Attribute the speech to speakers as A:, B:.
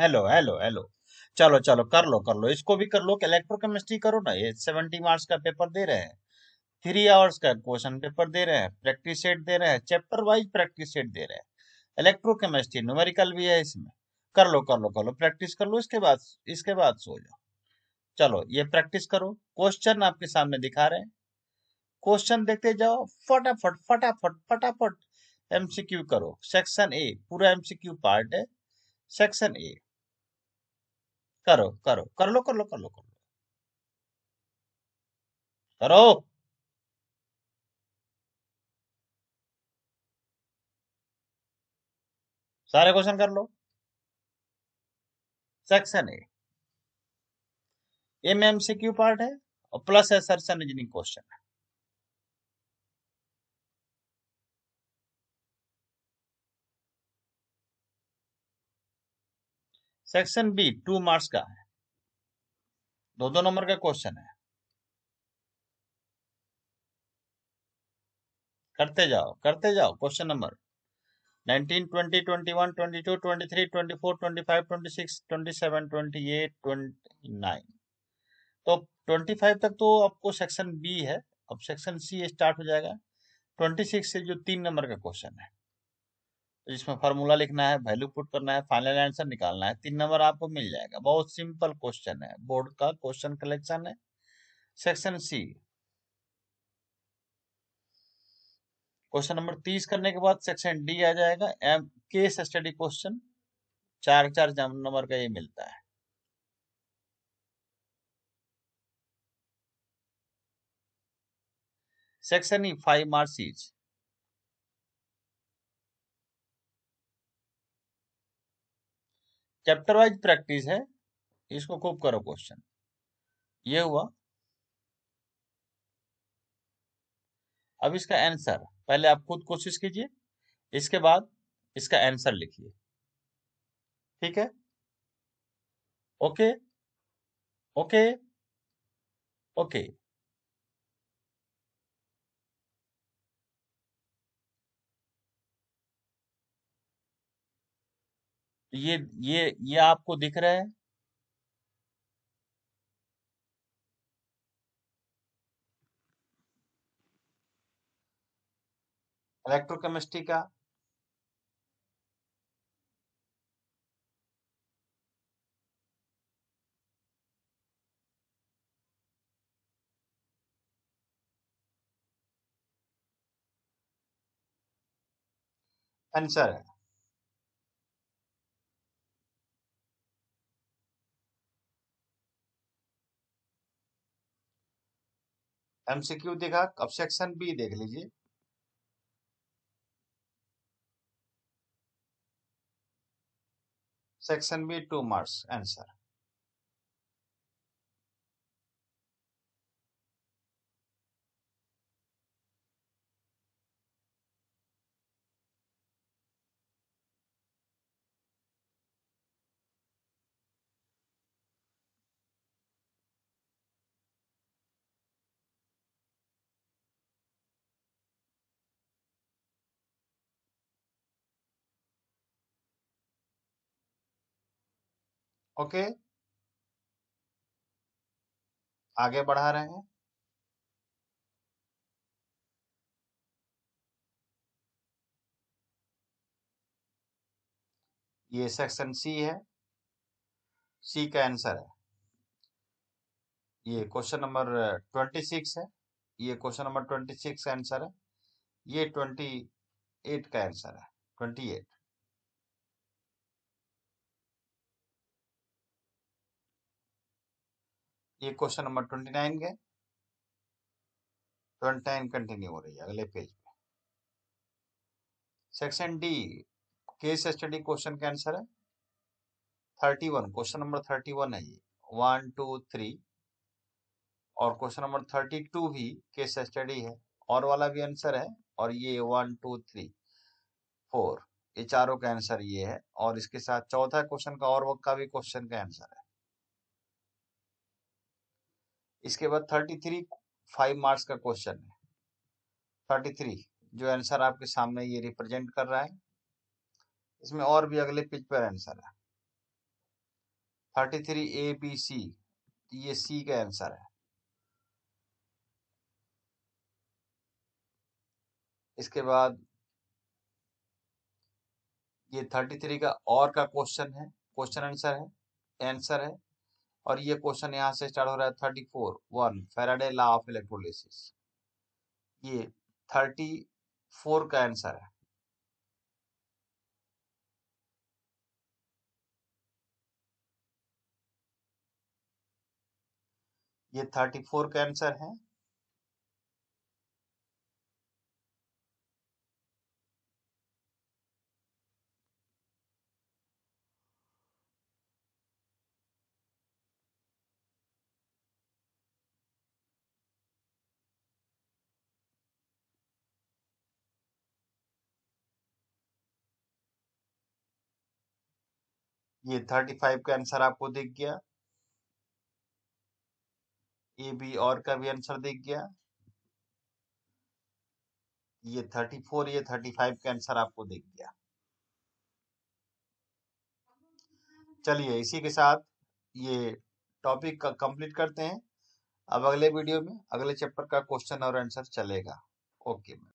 A: Hello hello hello चलो चलो कर लो कर लो इसको भी कर लो इलेक्ट्रोकेमिस्ट्री करो ना ये सेवेंटी मार्क्स का पेपर दे रहे हैं थ्री आवर्स का क्वेश्चन पेपर दे रहे हैं प्रैक्टिस सेट दे रहे हैं चैप्टर वाइज प्रैक्टिस सेट दे रहे हैं इलेक्ट्रोकेमिस्ट्री न्यूमेरिकल भी है इसमें कर लो कर लो कर लो प्रैक्टिस कर लो इसके बाद इसके बाद सो जाओ चलो ये प्रैक्टिस करो क्वेश्चन आपके सामने दिखा रहे हैं क्वेश्चन देखते जाओ फटाफट फटाफट फटाफट एमसीक्यू करो सेक्शन ए पूरा एमसीक्यू पार्ट है सेक्शन ए करो करो कर लो कर लो कर लो कर लो करो सारे क्वेश्चन कर लो section A M M C Q part है और प्लस एसर्शन रीजनिंग क्वेश्चन है सेक्शन बी टू मार्क्स का है दो दो नंबर का क्वेश्चन है करते जाओ करते जाओ क्वेश्चन नंबर 19, 20, तो 25 तक तो आपको सेक्शन बी है अब सेक्शन सी स्टार्ट हो जाएगा 26 से जो तीन नंबर का क्वेश्चन है जिसमें फॉर्मूला लिखना है वैल्यू पुट करना है फाइनल आंसर निकालना है तीन नंबर आपको मिल जाएगा बहुत सिंपल क्वेश्चन है बोर्ड का क्वेश्चन कलेक्शन है सेक्शन सी क्वेश्चन नंबर तीस करने के बाद सेक्शन डी आ जाएगा एम केस स्टडी क्वेश्चन चार चार नंबर का ये मिलता है section E five marks chapter wise practice है इसको खूब करो क्वेश्चन ये हुआ अब इसका आंसर पहले आप खुद कोशिश कीजिए इसके बाद इसका आंसर लिखिए ठीक है ओके ओके ओके ये ये ये आपको दिख रहा है इलेक्ट्रोकेमिस्ट्री का आंसर है एमसीक्यू देखा अब सेक्शन बी देख लीजिए section B two marks answer okay आगे बढ़ा रहे हैं ये सेक्शन सी है सी का आंसर है ये क्वेश्चन नंबर ट्वेंटी सिक्स है ये क्वेश्चन नंबर ट्वेंटी सिक्स का आंसर है ये ट्वेंटी एट का आंसर है ट्वेंटी एट ये क्वेश्चन नंबर ट्वेंटी नाइन के ट्वेंटी नाइन कंटिन्यू हो रही है अगले पेज पे section D case study question का आंसर है thirty one question number thirty one है ये वन टू थ्री और क्वेश्चन नंबर थर्टी टू भी केस स्टडी है और वाला भी आंसर है और ये वन टू थ्री फोर ये चारों का आंसर ये है और इसके साथ चौथा क्वेश्चन का और वक्त का भी क्वेश्चन का आंसर है इसके बाद थर्टी थ्री फाइव मार्क्स का क्वेश्चन है थर्टी थ्री जो आंसर आपके सामने ये रिप्रेजेंट कर रहा है इसमें और भी अगले पेज पर आंसर है thirty three A B C ये सी का आंसर है इसके बाद ये थर्टी थ्री का और का क्वेश्चन है क्वेश्चन आंसर है आंसर है और ये क्वेश्चन यहाँ से स्टार्ट हो रहा है thirty four one hmm. Faraday law of electrolysis ये थर्टी फोर का आंसर है ये थर्टी फोर का आंसर है ये थर्टी फाइव का आंसर आपको दिख गया ए बी और का भी आंसर दिख गया ये थर्टी फोर ये थर्टी फाइव का आंसर आपको दिख गया चलिए इसी के साथ ये टॉपिक का कंप्लीट करते हैं अब अगले वीडियो में अगले चैप्टर का क्वेश्चन और आंसर चलेगा ओके मैम